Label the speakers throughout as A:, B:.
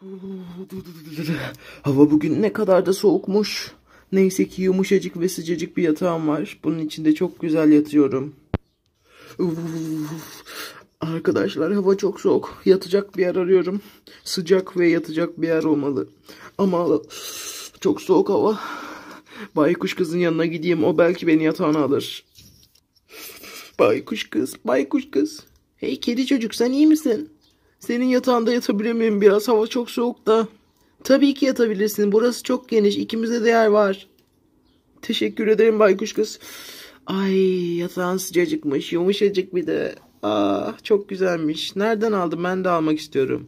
A: Hava bugün ne kadar da soğukmuş. Neyse ki yumuşacık ve sıcacık bir yatağım var. Bunun içinde çok güzel yatıyorum. Arkadaşlar hava çok soğuk. Yatacak bir yer arıyorum. Sıcak ve yatacak bir yer olmalı. Ama çok soğuk hava. Baykuş kızın yanına gideyim. O belki beni yatağına alır. Baykuş kız, baykuş kız. Hey kedi çocuk sen iyi misin? Senin yatağında yatabilemem biraz? Hava çok soğuk da. Tabii ki yatabilirsin. Burası çok geniş. İkimize de yer var. Teşekkür ederim baykuş kız. Ay yatağın sıcacıkmış. Yumuşacık bir de. Ah çok güzelmiş. Nereden aldım ben de almak istiyorum.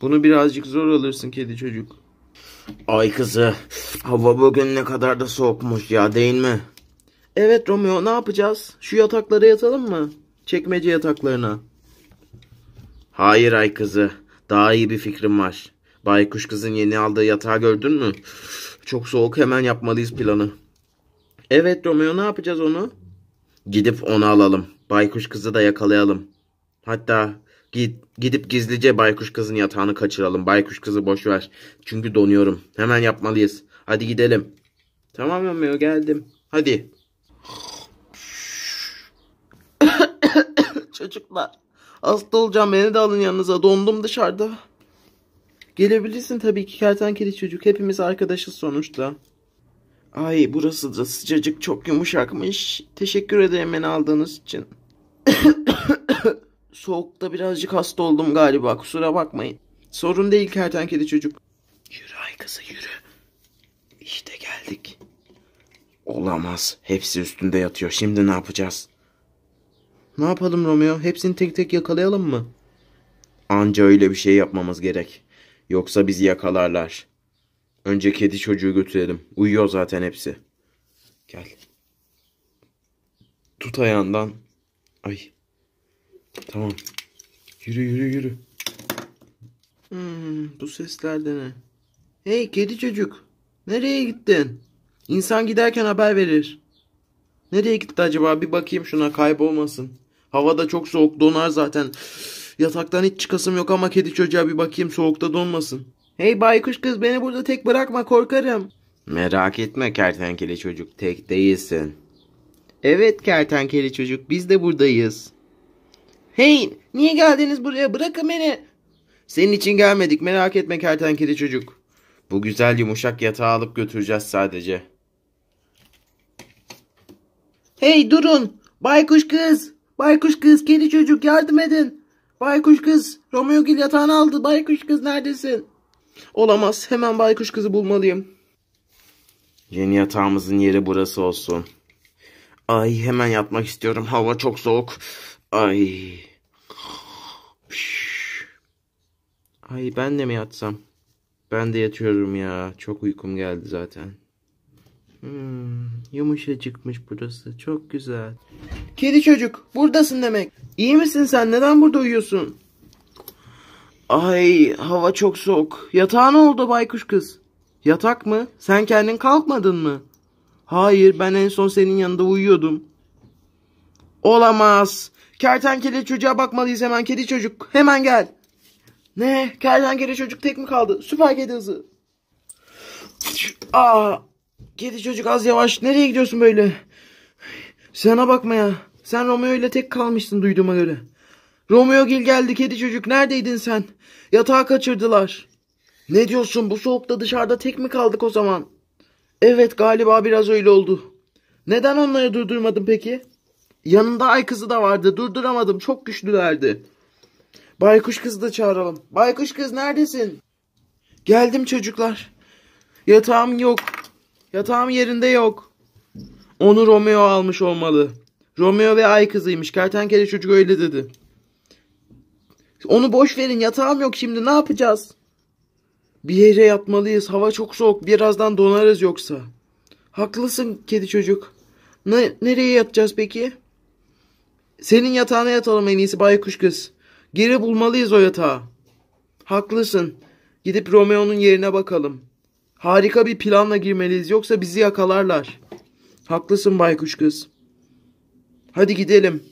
A: Bunu birazcık zor alırsın kedi çocuk. Ay kızı. Hava bugün ne kadar da soğukmuş ya değil mi? Evet Romeo ne yapacağız? Şu yataklara yatalım mı? Çekmece yataklarına. Hayır ay kızı. Daha iyi bir fikrim var. Baykuş kızın yeni aldığı yatağı gördün mü? Çok soğuk hemen yapmalıyız planı. Evet Romeo ne yapacağız onu? Gidip onu alalım. Baykuş kızı da yakalayalım. Hatta git, gidip gizlice baykuş kızın yatağını kaçıralım. Baykuş kızı boş ver. Çünkü donuyorum. Hemen yapmalıyız. Hadi gidelim. Tamam Romeo geldim. Hadi. Çocuklar. Hasta olacağım beni de alın yanınıza. Dondum dışarıda. Gelebilirsin tabii ki kertenkeli çocuk. Hepimiz arkadaşız sonuçta. Ay burası da sıcacık çok yumuşakmış. Teşekkür ederim beni aldığınız için. Soğukta birazcık hasta oldum galiba kusura bakmayın. Sorun değil kertenkeli çocuk. Yürü ay yürü. İşte geldik. Olamaz. Hepsi üstünde yatıyor. Şimdi ne yapacağız? Ne yapalım Romeo? Hepsini tek tek yakalayalım mı? Anca öyle bir şey yapmamız gerek. Yoksa bizi yakalarlar. Önce kedi çocuğu götürelim. Uyuyor zaten hepsi. Gel. Tut ayağından. Ay. Tamam. Yürü yürü yürü. Hmm, bu sesler ne? Hey kedi çocuk. Nereye gittin? İnsan giderken haber verir. Nereye gitti acaba? Bir bakayım şuna kaybolmasın. Havada çok soğuk donar zaten. Yataktan hiç çıkasım yok ama kedi çocuğa bir bakayım soğukta donmasın. Hey baykuş kız beni burada tek bırakma korkarım. Merak etme kertenkele çocuk tek değilsin. Evet kertenkele çocuk biz de buradayız. Hey niye geldiniz buraya bırakın beni. Senin için gelmedik merak etme kertenkele çocuk. Bu güzel yumuşak yatağı alıp götüreceğiz sadece. Hey durun baykuş kız. Baykuş kız, kedi çocuk yardım edin. Baykuş kız, Romeo Gil yatağını aldı. Baykuş kız neredesin? Olamaz. Hemen baykuş kızı bulmalıyım. Yeni yatağımızın yeri burası olsun. Ay hemen yatmak istiyorum. Hava çok soğuk. Ay. Ay ben de mi yatsam? Ben de yatıyorum ya. Çok uykum geldi zaten. Hmm, yumuşacıkmış burası. Çok güzel. Kedi çocuk buradasın demek. İyi misin sen? Neden burada uyuyorsun? Ay hava çok soğuk. Yatağın oldu baykuş kız. Yatak mı? Sen kendin kalkmadın mı? Hayır ben en son senin yanında uyuyordum. Olamaz. Kertenkele çocuğa bakmalıyız hemen kedi çocuk. Hemen gel. Ne? Kertenkele çocuk tek mi kaldı? Süper kedi hızı. Aa, Kedi çocuk az yavaş. Nereye gidiyorsun böyle? Sana bakma ya. Sen Romeo ile tek kalmışsın duyduğuma göre. Romeo Gil geldi kedi çocuk. Neredeydin sen? Yatağa kaçırdılar. Ne diyorsun? Bu soğukta dışarıda tek mi kaldık o zaman? Evet galiba biraz öyle oldu. Neden onları durdurmadın peki? Yanında ay kızı da vardı. Durduramadım. Çok güçlülerdi. Baykuş kızı da çağıralım. Baykuş kız neredesin? Geldim çocuklar. Yatağım yok. Yatağım yerinde yok. Onu Romeo almış olmalı. Romeo ve ay kızıymış. Kertenkele çocuk öyle dedi. Onu boş verin yatağım yok şimdi ne yapacağız? Bir yere yatmalıyız. Hava çok soğuk. Birazdan donarız yoksa. Haklısın kedi çocuk. Ne, nereye yatacağız peki? Senin yatağına yatalım en iyisi baykuş kız. Geri bulmalıyız o yatağı. Haklısın. Gidip Romeo'nun yerine bakalım.'' Harika bir planla girmeliyiz yoksa bizi yakalarlar. Haklısın baykuş kız. Hadi gidelim.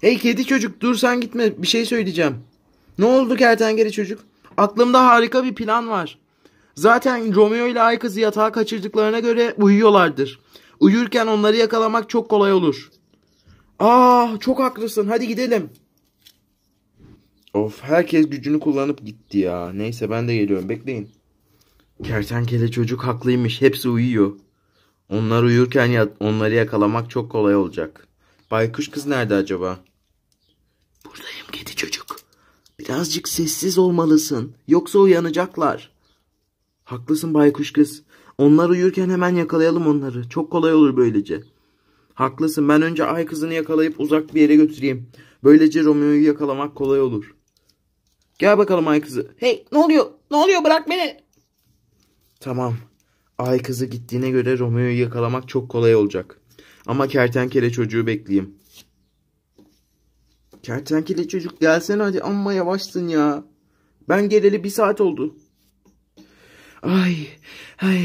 A: Hey kedi çocuk dur sen gitme bir şey söyleyeceğim. Ne oldu kertenkele çocuk? Aklımda harika bir plan var. Zaten Romeo ile Aykız'ı yatağa kaçırdıklarına göre uyuyorlardır. Uyurken onları yakalamak çok kolay olur. Ah çok haklısın hadi gidelim. Of herkes gücünü kullanıp gitti ya. Neyse ben de geliyorum bekleyin. Kertenkele çocuk haklıymış. Hepsi uyuyor. Onlar uyurken ya onları yakalamak çok kolay olacak. Baykuş kız nerede acaba? Buradayım kedi çocuk. Birazcık sessiz olmalısın. Yoksa uyanacaklar. Haklısın baykuş kız. Onlar uyurken hemen yakalayalım onları. Çok kolay olur böylece. Haklısın ben önce ay kızını yakalayıp uzak bir yere götüreyim. Böylece Romeo'yu yakalamak kolay olur.'' Gel bakalım ay kızı. Hey ne oluyor? Ne oluyor bırak beni. Tamam. Ay kızı gittiğine göre Romeo'yu yakalamak çok kolay olacak. Ama kertenkele çocuğu bekleyeyim. Kertenkele çocuk gelsene hadi amma yavaşsın ya. Ben geleli bir saat oldu. Ay, ay,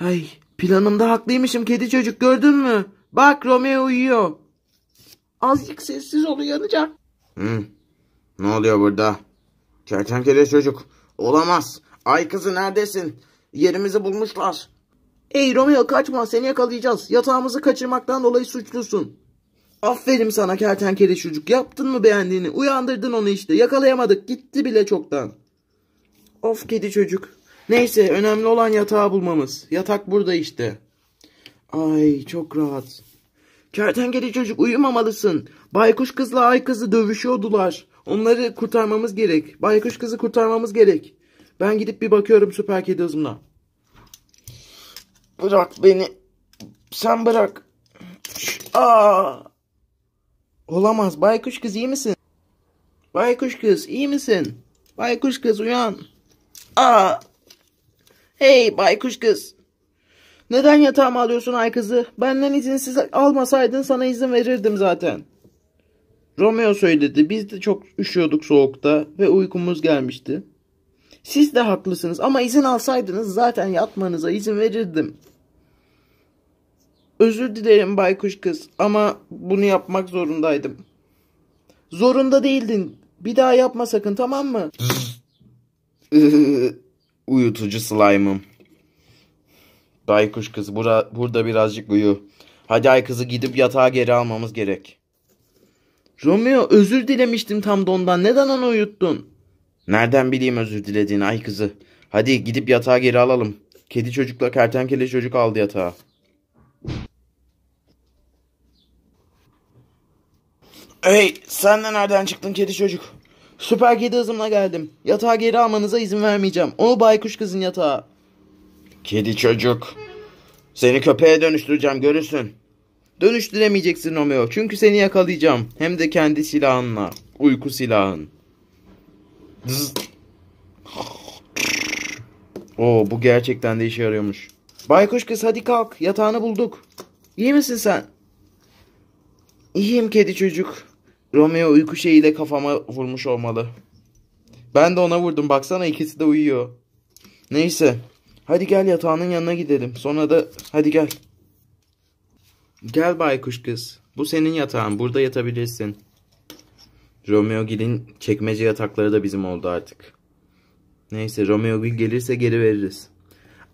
A: ay. Planımda haklıymışım kedi çocuk gördün mü? Bak Romeo uyuyor. Azıcık sessiz ol uyanacak. Hı. Ne oluyor burada? Kertenkele çocuk. Olamaz. Ay kızı neredesin? Yerimizi bulmuşlar. Ey Romeo kaçma seni yakalayacağız. Yatağımızı kaçırmaktan dolayı suçlusun. Aferin sana kertenkele çocuk. Yaptın mı beğendiğini? Uyandırdın onu işte. Yakalayamadık. Gitti bile çoktan. Of kedi çocuk. Neyse önemli olan yatağı bulmamız. Yatak burada işte. Ay çok rahat. Kertenkele çocuk uyumamalısın. Baykuş kızla ay kızı dövüşüyordular. Onları kurtarmamız gerek. Baykuş kızı kurtarmamız gerek. Ben gidip bir bakıyorum süper kedi hızımla. Bırak beni. Sen bırak. Aa! Olamaz. Baykuş kız iyi misin? Baykuş kız iyi misin? Baykuş kız uyan. Aa! Hey baykuş kız. Neden yatağıma alıyorsun ay kızı? Benden izinsiz almasaydın sana izin verirdim zaten. Romeo söyledi. Biz de çok üşüyorduk soğukta ve uykumuz gelmişti. Siz de haklısınız ama izin alsaydınız zaten yatmanıza izin verirdim. Özür dilerim baykuş kız ama bunu yapmak zorundaydım. Zorunda değildin. Bir daha yapma sakın tamam mı? Uyutucu slime'ım. Baykuş kız bura, burada birazcık uyu. Hadi ay kızı gidip yatağa geri almamız gerek. Romeo özür dilemiştim tam da ondan. Neden onu uyuttun? Nereden bileyim özür dilediğini ay kızı. Hadi gidip yatağa geri alalım. Kedi çocukla kertenkele çocuk aldı yatağa. Hey sen de nereden çıktın kedi çocuk? Süper kedi hızımla geldim. Yatağa geri almanıza izin vermeyeceğim. Onu baykuş kızın yatağı. Kedi çocuk. Seni köpeğe dönüştüreceğim görürsün. Dönüştüremeyeceksin Romeo çünkü seni yakalayacağım. Hem de kendi silahınla. Uyku silahın. Oo bu gerçekten de işe yarıyormuş. Baykuş kız hadi kalk yatağını bulduk. İyi misin sen? İyiyim kedi çocuk. Romeo uyku şeyiyle kafama vurmuş olmalı. Ben de ona vurdum baksana ikisi de uyuyor. Neyse hadi gel yatağının yanına gidelim. Sonra da hadi gel. Gel baykuş kız. Bu senin yatağın. Burada yatabilirsin. Romeo Gil'in çekmece yatakları da bizim oldu artık. Neyse Romeo Gil gelirse geri veririz.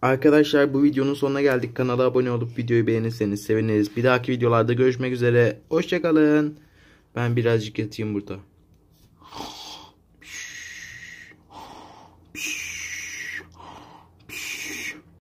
A: Arkadaşlar bu videonun sonuna geldik. Kanala abone olup videoyu beğenirseniz seviniriz. Bir dahaki videolarda görüşmek üzere. Hoşçakalın. Ben birazcık yatayım burada.